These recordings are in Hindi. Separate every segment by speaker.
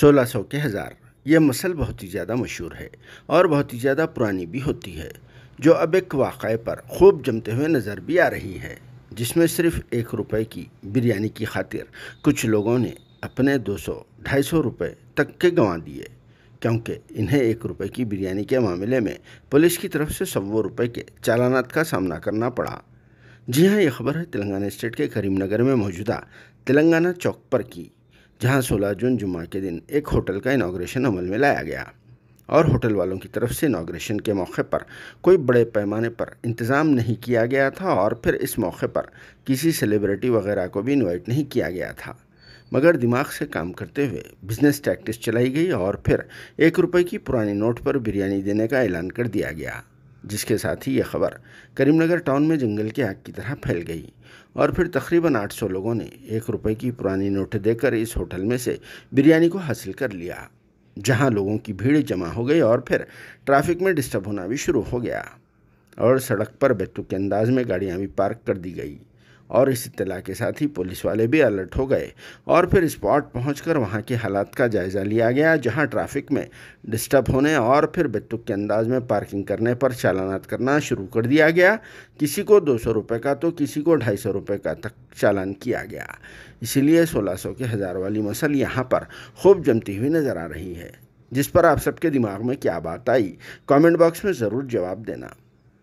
Speaker 1: सोलह सौ के हज़ार यह मसल बहुत ही ज़्यादा मशहूर है और बहुत ही ज़्यादा पुरानी भी होती है जो अब एक वाक़े पर खूब जमते हुए नज़र भी आ रही है जिसमें सिर्फ एक रुपए की बिरयानी की खातिर कुछ लोगों ने अपने दो सौ ढाई सौ रुपये तक के गंवा दिए क्योंकि इन्हें एक रुपये की बिरयानी के मामले में पुलिस की तरफ से सौ रुपए के चालानात का सामना करना पड़ा जी हाँ ये खबर है तेलंगाना स्टेट के करीमनगर में मौजूदा तेलंगाना चौक पर की जहां 16 जून जुमा के दिन एक होटल का इनाग्रेशन अमल में लाया गया और होटल वालों की तरफ से इनाग्रेशन के मौके पर कोई बड़े पैमाने पर इंतज़ाम नहीं किया गया था और फिर इस मौके पर किसी सेलिब्रिटी वगैरह को भी इन्वाइट नहीं किया गया था मगर दिमाग से काम करते हुए बिजनेस टैक्टिस चलाई गई और फिर एक रुपए की पुरानी नोट पर बिरयानी देने का ऐलान कर दिया गया जिसके साथ ही यह खबर करीमनगर टाउन में जंगल की आग की तरह फैल गई और फिर तकरीबन 800 लोगों ने एक रुपए की पुरानी नोट देकर इस होटल में से बिरयानी को हासिल कर लिया जहां लोगों की भीड़ जमा हो गई और फिर ट्रैफिक में डिस्टर्ब होना भी शुरू हो गया और सड़क पर बेतुक के अंदाज में गाड़ियां भी पार्क कर दी गई और इस इतला के साथ ही पुलिस वाले भी अलर्ट हो गए और फिर स्पॉट पहुंचकर वहां के हालात का जायज़ा लिया गया जहां ट्रैफिक में डिस्टर्ब होने और फिर बेतुक के अंदाज में पार्किंग करने पर चालानात करना शुरू कर दिया गया किसी को दो सौ रुपये का तो किसी को ढाई सौ रुपये का तक चालान किया गया इसीलिए सोलह सौ के हज़ार वाली मसल यहाँ पर खूब जमती हुई नज़र आ रही है जिस पर आप सबके दिमाग में क्या बात आई कॉमेंट बॉक्स में ज़रूर जवाब देना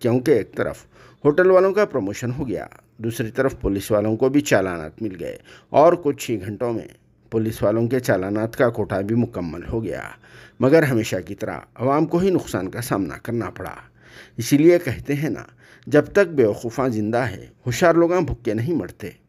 Speaker 1: क्योंकि एक तरफ होटल वालों का प्रमोशन हो गया दूसरी तरफ पुलिस वालों को भी चालानात मिल गए और कुछ ही घंटों में पुलिस वालों के चालानात का कोटा भी मुकम्मल हो गया मगर हमेशा की तरह आवाम को ही नुकसान का सामना करना पड़ा इसीलिए कहते हैं ना जब तक बेवकूफ़ा ज़िंदा है होशार लोग भुक्के नहीं मरते